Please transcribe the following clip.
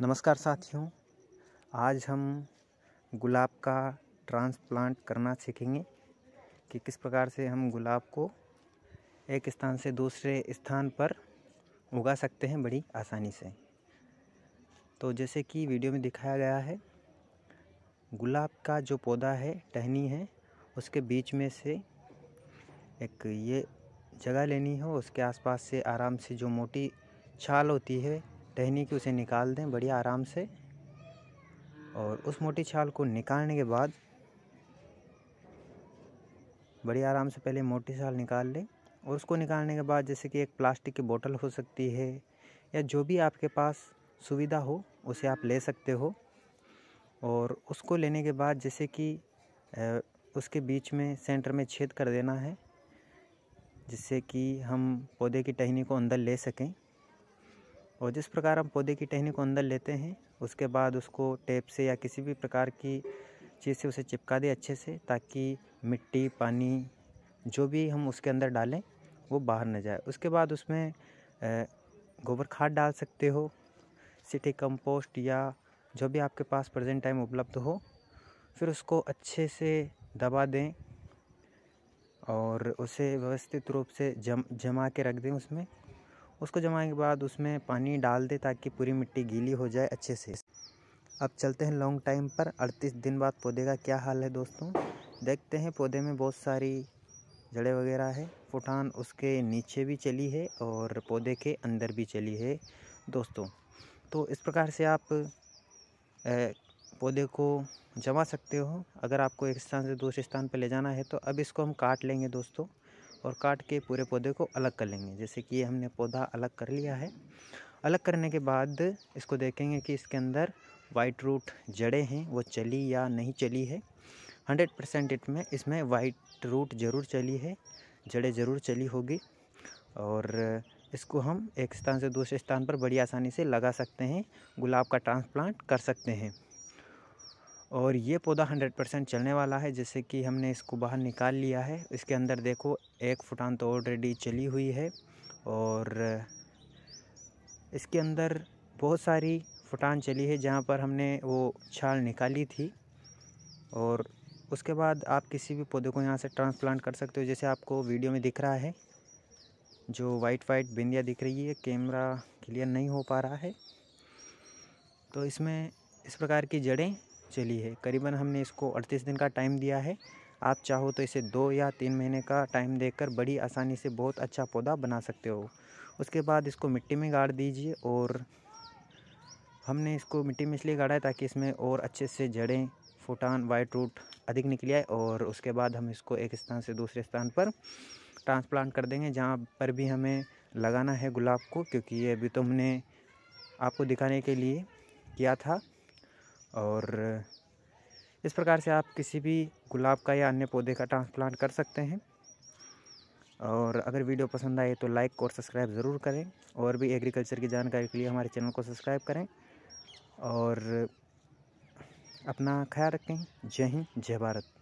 नमस्कार साथियों आज हम गुलाब का ट्रांसप्लांट करना सीखेंगे कि किस प्रकार से हम गुलाब को एक स्थान से दूसरे स्थान पर उगा सकते हैं बड़ी आसानी से तो जैसे कि वीडियो में दिखाया गया है गुलाब का जो पौधा है टहनी है उसके बीच में से एक ये जगह लेनी हो उसके आसपास से आराम से जो मोटी छाल होती है टहनी की उसे निकाल दें बढ़िया आराम से और उस मोटी छाल को निकालने के बाद बढ़िया आराम से पहले मोटी छाल निकाल लें और उसको निकालने के बाद जैसे कि एक प्लास्टिक की बोतल हो सकती है या जो भी आपके पास सुविधा हो उसे आप ले सकते हो और उसको लेने के बाद जैसे कि उसके बीच में सेंटर में छेद कर देना है जिससे कि हम पौधे की टहनी को अंदर ले सकें और जिस प्रकार हम पौधे की टहनी को अंदर लेते हैं उसके बाद उसको टेप से या किसी भी प्रकार की चीज़ से उसे चिपका दें अच्छे से ताकि मिट्टी पानी जो भी हम उसके अंदर डालें वो बाहर न जाए उसके बाद उसमें गोबर खाद डाल सकते हो सिटी कंपोस्ट या जो भी आपके पास प्रेजेंट टाइम उपलब्ध हो फिर उसको अच्छे से दबा दें और उसे व्यवस्थित रूप से जम जमा के रख दें उसमें उसको जमाने के बाद उसमें पानी डाल दे ताकि पूरी मिट्टी गीली हो जाए अच्छे से अब चलते हैं लॉन्ग टाइम पर अड़तीस दिन बाद पौधे का क्या हाल है दोस्तों देखते हैं पौधे में बहुत सारी जड़ें वगैरह है फुटान उसके नीचे भी चली है और पौधे के अंदर भी चली है दोस्तों तो इस प्रकार से आप पौधे को जमा सकते हो अगर आपको एक स्थान से दूसरे स्थान पर ले जाना है तो अब इसको हम काट लेंगे दोस्तों और काट के पूरे पौधे को अलग कर लेंगे जैसे कि हमने पौधा अलग कर लिया है अलग करने के बाद इसको देखेंगे कि इसके अंदर वाइट रूट जड़ें हैं वो चली या नहीं चली है हंड्रेड परसेंट इट में इसमें वाइट रूट ज़रूर चली है जड़ें ज़रूर चली होगी और इसको हम एक स्थान से दूसरे स्थान पर बड़ी आसानी से लगा सकते हैं गुलाब का ट्रांसप्लांट कर सकते हैं और ये पौधा 100 परसेंट चलने वाला है जैसे कि हमने इसको बाहर निकाल लिया है इसके अंदर देखो एक फुटान तो ऑलरेडी चली हुई है और इसके अंदर बहुत सारी फुटान चली है जहाँ पर हमने वो छाल निकाली थी और उसके बाद आप किसी भी पौधे को यहाँ से ट्रांसप्लांट कर सकते हो जैसे आपको वीडियो में दिख रहा है जो वाइट वाइट बिंदिया दिख रही है कैमरा क्लियर नहीं हो पा रहा है तो इसमें इस प्रकार की जड़ें चली है करीबन हमने इसको अड़तीस दिन का टाइम दिया है आप चाहो तो इसे दो या तीन महीने का टाइम देकर बड़ी आसानी से बहुत अच्छा पौधा बना सकते हो उसके बाद इसको मिट्टी में गाड़ दीजिए और हमने इसको मिट्टी में इसलिए गाड़ा है ताकि इसमें और अच्छे से जड़ें फुटान वाइट रूट अधिक निकली आए और उसके बाद हम इसको एक स्थान से दूसरे स्थान पर ट्रांसप्लांट कर देंगे जहाँ पर भी हमें लगाना है गुलाब को क्योंकि ये अभी तो हमने आपको दिखाने के लिए किया था और इस प्रकार से आप किसी भी गुलाब का या अन्य पौधे का ट्रांसप्लांट कर सकते हैं और अगर वीडियो पसंद आए तो लाइक और सब्सक्राइब ज़रूर करें और भी एग्रीकल्चर की जानकारी के लिए हमारे चैनल को सब्सक्राइब करें और अपना ख्याल रखें जय हिंद जय भारत